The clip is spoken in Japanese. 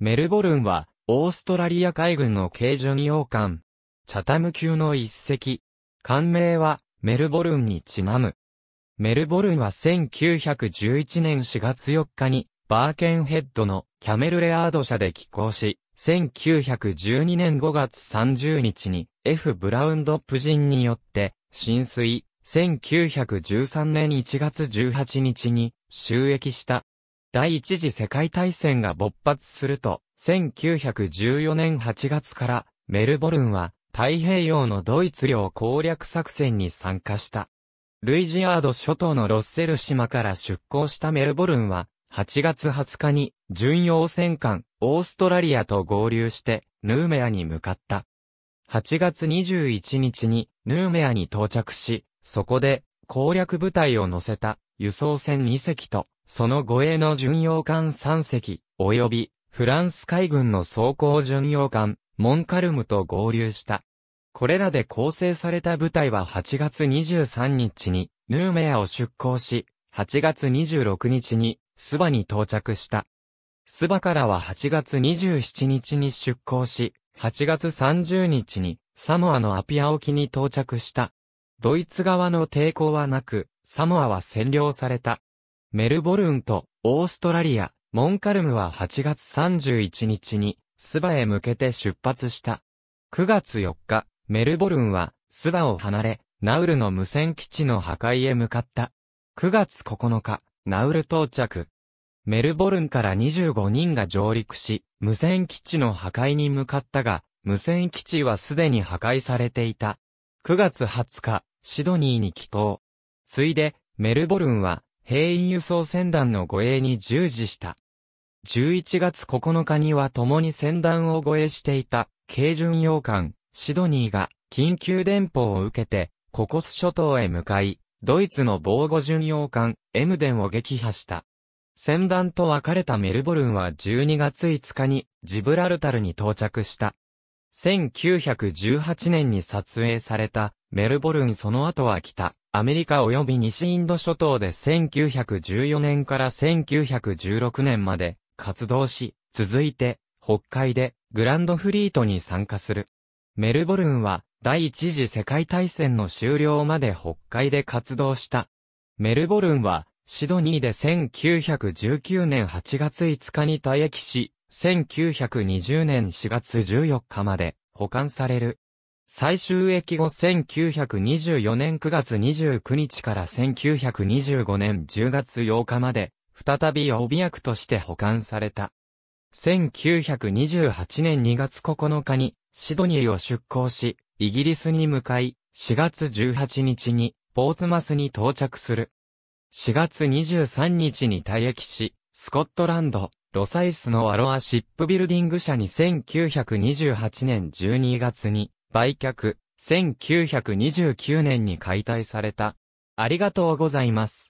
メルボルンは、オーストラリア海軍の軽巡洋艦。チャタム級の一隻。艦名は、メルボルンにちなむ。メルボルンは1911年4月4日に、バーケンヘッドのキャメルレアード社で寄港し、1912年5月30日に F ブラウンドップ人によって浸水、1913年1月18日に収益した第一次世界大戦が勃発すると、1914年8月からメルボルンは太平洋のドイツ領攻略作戦に参加した。ルイジアード諸島のロッセル島から出港したメルボルンは、8月20日に巡洋戦艦オーストラリアと合流してヌーメアに向かった。8月21日にヌーメアに到着し、そこで攻略部隊を乗せた輸送船2隻とその護衛の巡洋艦3隻、及び、フランス海軍の装甲巡洋艦、モンカルムと合流した。これらで構成された部隊は8月23日に、ヌーメアを出港し、8月26日に、スバに到着した。スバからは8月27日に出港し、8月30日に、サモアのアピア沖に到着した。ドイツ側の抵抗はなく、サモアは占領された。メルボルンとオーストラリア、モンカルムは8月31日にスバへ向けて出発した。9月4日、メルボルンはスバを離れ、ナウルの無線基地の破壊へ向かった。9月9日、ナウル到着。メルボルンから25人が上陸し、無線基地の破壊に向かったが、無線基地はすでに破壊されていた。9月20日、シドニーに帰島。ついで、メルボルンは、兵員輸送船団の護衛に従事した。11月9日には共に船団を護衛していた、軽巡洋艦、シドニーが、緊急電報を受けて、ココス諸島へ向かい、ドイツの防護巡洋艦、エムデンを撃破した。船団と別れたメルボルンは12月5日にジブラルタルに到着した。1918年に撮影されたメルボルンその後は北、アメリカ及び西インド諸島で1914年から1916年まで活動し、続いて北海でグランドフリートに参加する。メルボルンは第一次世界大戦の終了まで北海で活動した。メルボルンはシドニーで1919年8月5日に退役し、1920年4月14日まで保管される。最終駅後1924年9月29日から1925年10月8日まで、再び予備役として保管された。1928年2月9日にシドニーを出港し、イギリスに向かい、4月18日にポーツマスに到着する。4月23日に退役し、スコットランド、ロサイスのアロアシップビルディング社に1928年12月に売却、1929年に解体された。ありがとうございます。